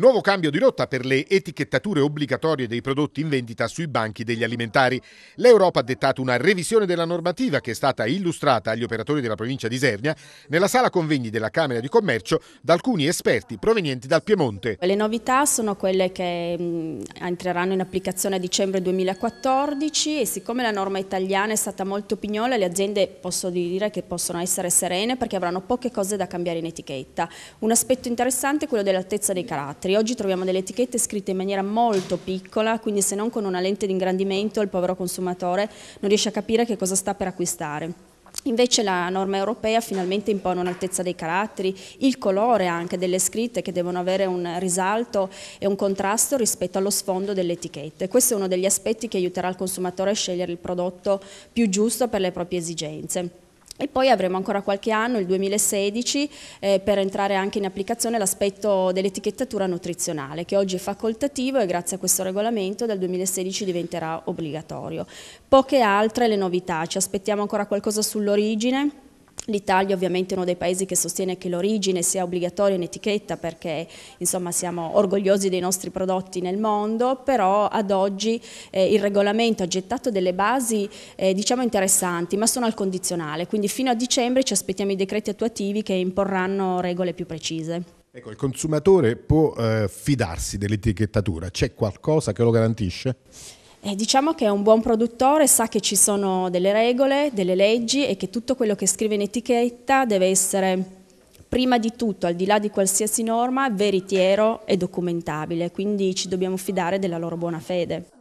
Nuovo cambio di rotta per le etichettature obbligatorie dei prodotti in vendita sui banchi degli alimentari. L'Europa ha dettato una revisione della normativa che è stata illustrata agli operatori della provincia di Isernia nella sala convegni della Camera di Commercio da alcuni esperti provenienti dal Piemonte. Le novità sono quelle che mm, entreranno in applicazione a dicembre 2014 e siccome la norma italiana è stata molto pignola le aziende posso dire che possono essere serene perché avranno poche cose da cambiare in etichetta. Un aspetto interessante è quello dell'altezza dei caratteri metri. Oggi troviamo delle etichette scritte in maniera molto piccola, quindi se non con una lente di ingrandimento il povero consumatore non riesce a capire che cosa sta per acquistare. Invece la norma europea finalmente impone un'altezza dei caratteri, il colore anche delle scritte che devono avere un risalto e un contrasto rispetto allo sfondo delle etichette. Questo è uno degli aspetti che aiuterà il consumatore a scegliere il prodotto più giusto per le proprie esigenze. E poi avremo ancora qualche anno, il 2016, eh, per entrare anche in applicazione l'aspetto dell'etichettatura nutrizionale, che oggi è facoltativo e grazie a questo regolamento dal 2016 diventerà obbligatorio. Poche altre le novità, ci aspettiamo ancora qualcosa sull'origine, L'Italia ovviamente è uno dei paesi che sostiene che l'origine sia obbligatoria in etichetta perché insomma, siamo orgogliosi dei nostri prodotti nel mondo, però ad oggi eh, il regolamento ha gettato delle basi eh, diciamo interessanti ma sono al condizionale, quindi fino a dicembre ci aspettiamo i decreti attuativi che imporranno regole più precise. Ecco, il consumatore può eh, fidarsi dell'etichettatura, c'è qualcosa che lo garantisce? E eh, diciamo che è un buon produttore sa che ci sono delle regole, delle leggi e che tutto quello che scrive in etichetta deve essere prima di tutto, al di là di qualsiasi norma, veritiero e documentabile, quindi ci dobbiamo fidare della loro buona fede.